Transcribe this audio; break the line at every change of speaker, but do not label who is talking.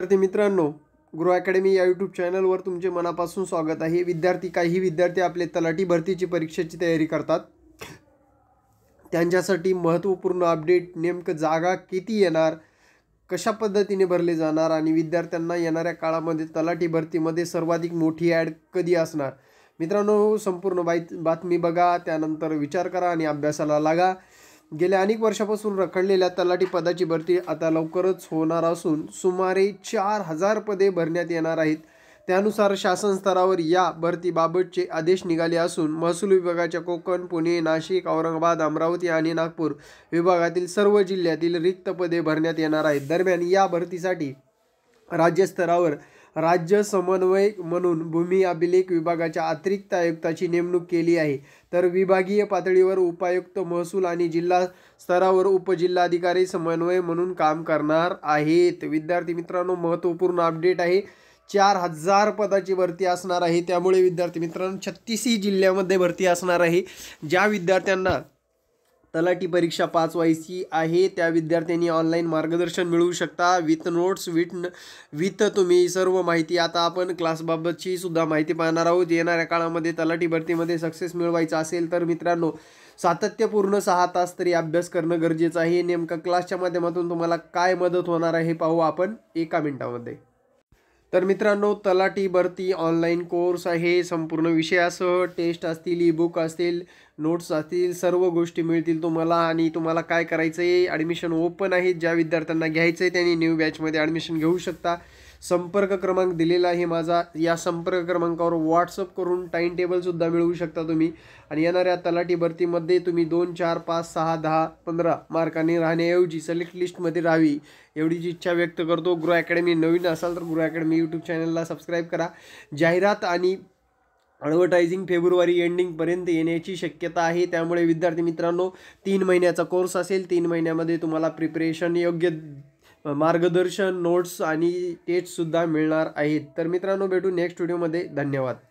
विद्यार्थी मित्रांनो गुरु अकॅडमी या यूट्यूब चॅनलवर तुमचे मनापासून स्वागत आहे विद्यार्थी काही विद्यार्थी आपले तलाठी भरतीची परीक्षेची तयारी करतात त्यांच्यासाठी महत्त्वपूर्ण अपडेट नेमकं जागा किती येणार कशा पद्धतीने भरले जाणार आणि विद्यार्थ्यांना येणाऱ्या काळामध्ये तलाठी भरतीमध्ये सर्वाधिक मोठी ॲड कधी असणार मित्रांनो संपूर्ण बाई बातमी बघा त्यानंतर विचार करा आणि अभ्यासाला लागा गेल्या अनेक वर्षापासून रखडलेल्या तलाठी पदाची भरती आता लवकरच होणार असून सुमारे चार हजार पदे भरण्यात येणार आहेत त्यानुसार शासन स्तरावर या भरतीबाबतचे आदेश निघाले असून महसूल विभागाच्या कोकण पुणे नाशिक औरंगाबाद अमरावती आणि नागपूर विभागातील सर्व जिल्ह्यातील रिक्त पदे भरण्यात येणार आहेत दरम्यान या भरतीसाठी राज्यस्तरावर राज्य समन्वयक म्हणून भूमी अभिलेख विभागाच्या अतिरिक्त आयुक्ताची नेमणूक केली आहे तर विभागीय पातळीवर उपायुक्त महसूल आणि जिल्हा स्तरावर उपजिल्हाधिकारी समन्वय म्हणून काम करणार आहेत विद्यार्थी मित्रांनो महत्त्वपूर्ण अपडेट आहे चार हजार पदाची भरती असणार आहे त्यामुळे विद्यार्थी मित्रांनो छत्तीसही जिल्ह्यामध्ये भरती असणार आहे ज्या विद्यार्थ्यांना तलाठी परीक्षा पाच व्हायची आहे त्या विद्यार्थ्यांनी ऑनलाईन मार्गदर्शन मिळवू शकता विथ नोट्स विथ न विथ तुम्ही सर्व माहिती आता आपण क्लासबाबतची सुद्धा माहिती पाहणार आहोत येणाऱ्या काळामध्ये तलाठी भरतीमध्ये सक्सेस मिळवायचा असेल तर मित्रांनो सातत्यपूर्ण सहा तास तरी अभ्यास करणं गरजेचं आहे नेमका क्लासच्या माध्यमातून तुम्हाला काय मदत होणार आहे पाहू आपण एका मिनटामध्ये तर मित्रांनो तलाठी भरती ऑनलाईन कोर्स आहे संपूर्ण विषयासह टेस्ट असतील ई बुक असतील नोट्स असतील सर्व गोष्टी मिळतील तुम्हाला आणि तुम्हाला काय करायचं आहे ॲडमिशन ओपन आहे ज्या विद्यार्थ्यांना घ्यायचं आहे त्यांनी न्यू बॅचमध्ये ॲडमिशन घेऊ शकता संपर्क क्रमांक दिलेला आहे माझा या संपर्क क्रमांकावर व्हॉट्सअप करून टाईम टेबलसुद्धा मिळवू शकता तुम्ही आणि येणाऱ्या तलाठी भरतीमध्ये तुम्ही दोन चार पाच सहा दहा पंधरा मार्काने राहण्याऐवजी सलेक्ट लिस्टमध्ये राहावी जी इच्छा व्यक्त करतो गृह अकॅडमी नवीन असाल तर गृह अकॅडमी यूट्यूब चॅनलला सबस्क्राईब करा जाहिरात आणि ॲडव्हर्टायझिंग फेब्रुवारी एंडिंगपर्यंत येण्याची शक्यता आहे त्यामुळे विद्यार्थी मित्रांनो तीन महिन्याचा कोर्स असेल तीन महिन्यामध्ये तुम्हाला प्रिपरेशन योग्य मार्गदर्शन नोट्स आणि टेस्टसुद्धा मिळणार आहेत तर मित्रांनो भेटू नेक्स्ट व्हिडिओमध्ये धन्यवाद